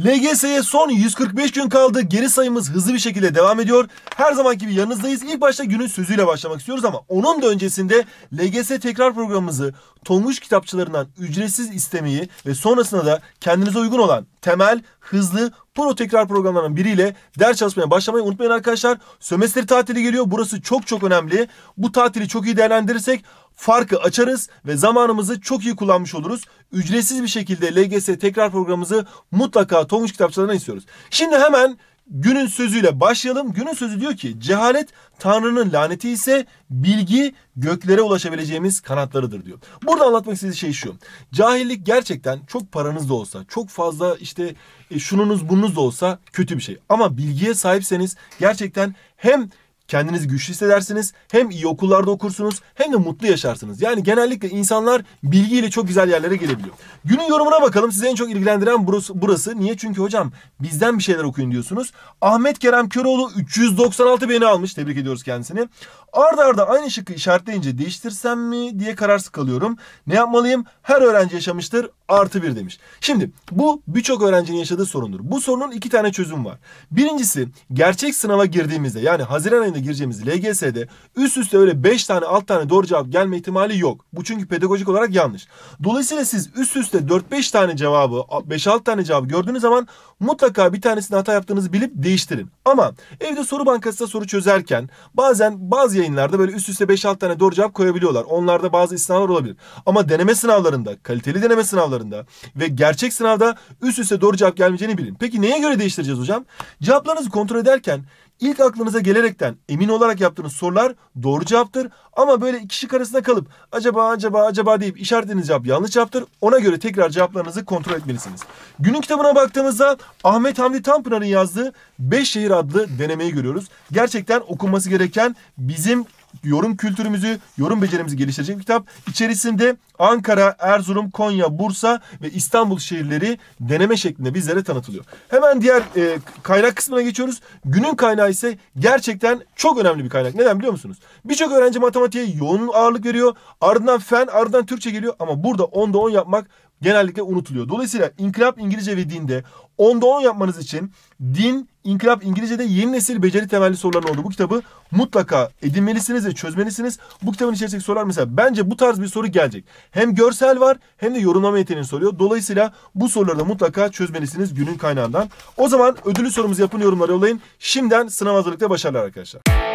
LGS'ye son 145 gün kaldı. Geri sayımız hızlı bir şekilde devam ediyor. Her zamanki gibi yanınızdayız. İlk başta günün sözüyle başlamak istiyoruz ama onun da öncesinde LGS tekrar programımızı Tonguç kitapçılarından ücretsiz istemeyi ve sonrasında da kendinize uygun olan temel, hızlı, pro tekrar programlarının biriyle ders çalışmaya başlamayı unutmayın arkadaşlar. Sömestr tatili geliyor. Burası çok çok önemli. Bu tatili çok iyi değerlendirirsek farkı açarız ve zamanımızı çok iyi kullanmış oluruz. Ücretsiz bir şekilde LGS tekrar programımızı mutlaka Tonguç kitapçılarına istiyoruz. Şimdi hemen günün sözüyle başlayalım. Günün sözü diyor ki cehalet Tanrı'nın laneti ise bilgi göklere ulaşabileceğimiz kanatlarıdır diyor. Burada anlatmak istediği şey şu. Cahillik gerçekten çok paranız da olsa, çok fazla işte e, şununuz bununuz da olsa kötü bir şey. Ama bilgiye sahipseniz gerçekten hem kendinizi güçlü hissedersiniz. Hem iyi okullarda okursunuz hem de mutlu yaşarsınız. Yani genellikle insanlar bilgiyle çok güzel yerlere gelebiliyor. Günün yorumuna bakalım. Sizi en çok ilgilendiren burası. burası. Niye? Çünkü hocam bizden bir şeyler okuyun diyorsunuz. Ahmet Kerem Köroğlu 396 beni almış. Tebrik ediyoruz kendisini. Arda arda aynı şıkkı işaretleyince değiştirsem mi diye kararsız kalıyorum. Ne yapmalıyım? Her öğrenci yaşamıştır artı bir demiş. Şimdi bu birçok öğrencinin yaşadığı sorundur. Bu sorunun iki tane çözüm var. Birincisi gerçek sınava girdiğimizde yani Haziran ayında gireceğimiz LGS'de üst üste öyle 5 tane alt tane doğru cevap gelme ihtimali yok. Bu çünkü pedagojik olarak yanlış. Dolayısıyla siz üst üste 4-5 tane cevabı 5-6 tane cevabı gördüğünüz zaman mutlaka bir tanesinde hata yaptığınızı bilip değiştirin. Ama evde soru bankasında soru çözerken bazen bazı yayınlarda böyle üst üste 5-6 tane doğru cevap koyabiliyorlar. Onlarda bazı istisnalar olabilir. Ama deneme sınavlarında kaliteli deneme sınavlarında sınavlarında ve gerçek sınavda üst üste doğru cevap gelmeyeceğini bilin. Peki neye göre değiştireceğiz hocam? Cevaplarınızı kontrol ederken ilk aklınıza gelerekten emin olarak yaptığınız sorular doğru cevaptır. Ama böyle iki şık arasında kalıp acaba acaba acaba deyip işaretlediğiniz cevap yanlış cevaptır. Ona göre tekrar cevaplarınızı kontrol etmelisiniz. Günün kitabına baktığımızda Ahmet Hamdi Tanpınar'ın yazdığı Beş Şehir adlı denemeyi görüyoruz. Gerçekten okunması gereken bizim yorum kültürümüzü, yorum becerimizi geliştirecek bir kitap. İçerisinde Ankara, Erzurum, Konya, Bursa ve İstanbul şehirleri deneme şeklinde bizlere tanıtılıyor. Hemen diğer e, kaynak kısmına geçiyoruz. Günün kaynağı ise gerçekten çok önemli bir kaynak. Neden biliyor musunuz? Birçok öğrenci matematiğe yoğun ağırlık veriyor. Ardından fen, ardından Türkçe geliyor ama burada 10'da 10 yapmak genellikle unutuluyor. Dolayısıyla inkılap İngilizce ve Dinde 10'da 10 yapmanız için Din, İnkılap İngilizce'de Yeni Nesil Beceri Temelli Soruların olduğu bu kitabı mutlaka edinmelisiniz ve çözmelisiniz. Bu kitabın içerisindeki sorular mesela bence bu tarz bir soru gelecek. Hem görsel var hem de yorumlama yeteneğini soruyor. Dolayısıyla bu soruları da mutlaka çözmelisiniz günün kaynağından. O zaman ödülü sorumuzu yapın yorumlara yollayın. Şimdiden sınav hazırlıkta başarılar arkadaşlar.